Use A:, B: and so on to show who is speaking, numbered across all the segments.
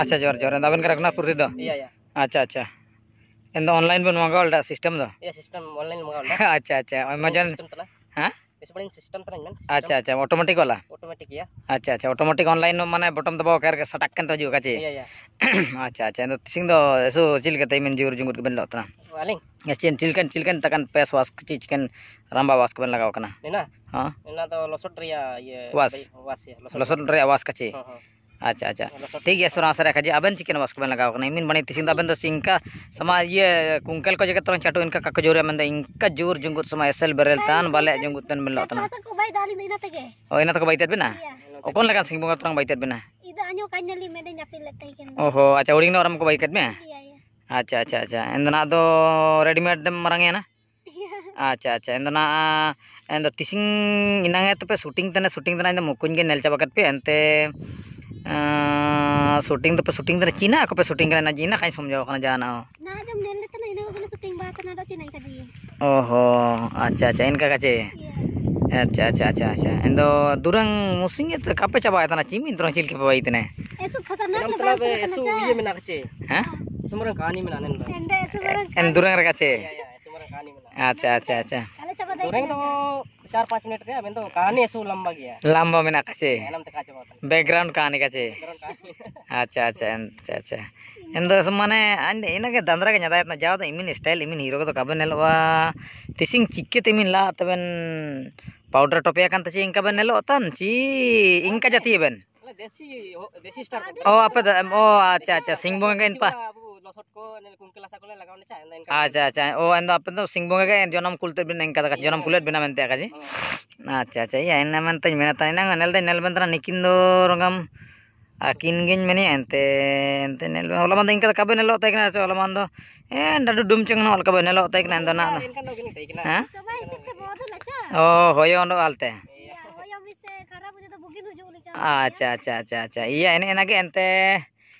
A: अच्छा जोर ᱡᱚᱨ ᱟᱵᱮᱱ ᱠᱟᱨᱟ ᱠᱷᱚᱱᱟᱜ ᱯᱩᱨᱛᱤ ᱫᱚ ᱟᱪᱪᱷᱟ ᱟᱪᱪᱷᱟ ᱮᱱᱫᱚ ᱚᱱᱞᱟᱭᱤᱱ ᱵᱮᱱ ᱢᱟᱜᱟᱣ ᱞᱮᱫᱟ ᱥᱤᱥᱴᱮᱢ ᱫᱚ ᱥᱤᱥᱴᱮᱢ ᱚᱱᱞᱟᱭᱤᱱ सिस्टम अच्छा अच्छा ऑटोमेटिक वाला ऑटोमेटिक या अच्छा अच्छा ऑटोमेटिक ऑनलाइन माने बटन दबाव कर के सटक के तजु काचे अच्छा अच्छा तो हाँ? अच्छा, अच्छा। अच्छा, सिंह दो ऐसो चिल के तई में जोर बन लतना वालिंग या चिन चिलकन चिलकन तकन पेस वास के चीज कन वास के बन कना ना हां ना तो लसोट रिया ये वास वास लसोट रिया वास काचे हां हां अच्छा अच्छा ठीक है सुना सर खाजी अब चिके वास्क लगा मीन बने तीन अब इंका समा ये कुंकल को जगह तो चटो इनका कक जोर में इनका जोर जुंगुत समा एसल बरेलतान बाले जुंगुत तन मिलो तना ओ इनत तो को बाई बिना ओ कोन लगा सिंग बंगा तरंग बाई बिना इदो अन्यो कान्यली मेडे न्यापिल लते के ओहो अच्छा उड़िंग नोरम को बाई केत अच्छा अच्छा अच्छा एंदना तो रेडीमेड मरंगे ना अच्छा अच्छा एंदना एंदो तिसिंग इनांगे तो पे शूटिंग तने तो शूटिंग तने तो मुकुंगे नेल चबकत पे एंते शूटिंग तो पे शूटिंग करे चीना को पे शूटिंग करे ना कहीं समझो करना जाना हो ना जब नेल लेते ना इन्हों बोले शूटिंग बात करना ना रची नहीं कजी ओहो अच्छा अच्छा इनका कचे अच्छा अच्छा अच्छा अच्छा इन दो दुरंग मुसिंग तो कापे चबाया था ना चीमी दुरंग चिल के पवाई इतने ऐसो खतरनाक मतलब ऐसो ये में ना कचे हां सुमरन कहानी में नाने इन दुरंग रखा छे अच्छा अच्छा अच्छा दुरंग तो 4 5 menit ya amin tuh kahani su lamba gya lamba mena kasih background kahani kasih acha acha acha acha ini dandra ke nyata imin style imin hero powder topi akan tasi ingka nelo tan ci ingka jati ben desi desi star oh apa oh acha acha singbong pak ᱩᱱᱠᱩ ᱞᱟᱥᱟ
B: ᱠᱚᱞᱮ ᱞᱟᱜᱟᱣ ᱱᱮᱪᱟ ᱮᱱᱫᱟ ᱮᱱᱠᱟ ᱟᱪᱪᱷᱟ
A: ᱟᱪᱪᱷᱟ ᱚ ᱮᱱᱫᱟ ᱟᱯᱮ ᱫᱚ ᱥᱤᱝᱵᱚᱝ ᱜᱮ ᱡᱚᱱᱚᱢ ᱠᱩᱞᱛᱮ ᱵᱤᱱ ᱮᱱᱠᱟ ᱫᱟᱠᱟ ᱡᱚᱱᱚᱢ ᱠᱩᱞᱮᱫ ᱵᱤᱱᱟ ᱢᱮᱱᱛᱮ ᱟᱠᱟᱡᱤ ᱟᱪᱪᱷᱟ ᱟᱪᱪᱷᱟ ᱤᱭᱟ ᱮᱱᱟ ᱢᱮᱱᱛᱮᱧ ᱢᱮᱱᱟ ᱛᱟᱦᱮᱱᱟ ᱱᱮᱞ ᱫᱚ ᱱᱮᱞ ᱵᱮᱱᱛᱨᱟ ᱱᱤᱠᱤᱱ ᱫᱚ ᱨᱚᱝᱜᱟᱢ ᱟᱹᱠᱤᱱ ᱜᱤᱧ ᱢᱮᱱᱮᱜᱼᱟ ᱮᱱᱛᱮ ᱮᱱᱛᱮ ᱱᱮᱞ ᱦᱚᱞᱟ ᱢᱟᱱᱫᱚ ᱤᱱᱠᱟ ᱠᱟᱵᱮ ᱱᱮᱞᱚᱜ ᱛᱟᱦᱮᱸ ᱠᱟᱱᱟ ᱦᱚᱞᱟ ᱢᱟᱱᱫᱚ ᱮᱱ ᱰᱟᱰᱩ ᱰᱩᱢ ᱪᱮᱝ ᱦᱚᱸ ᱚᱞᱠᱟᱵᱮ ᱱᱮᱞᱚᱜ ᱛᱟᱦᱮᱸ ᱠᱟᱱᱟ ᱮᱱᱫᱚ ᱱᱟᱜ ᱦᱮᱸ ᱚ ᱦᱚᱭᱚ ᱚᱱᱫᱚ ᱟᱞᱛᱮ ᱟᱪᱪᱷᱟ ᱟᱪᱪᱷᱟ ᱟᱪᱪᱷᱟ ᱟᱪᱪᱷᱟ ᱤᱭᱟ ᱮᱱᱮ ᱮᱱᱟᱜᱮ ᱮᱱᱛᱮ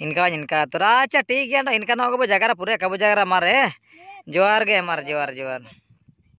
A: इनका इनका तोरा अच्छा ठीक है इनका ना होगा जगारा पूरे कबो जगारा मारे जोहार गे मारे जोहार जोहार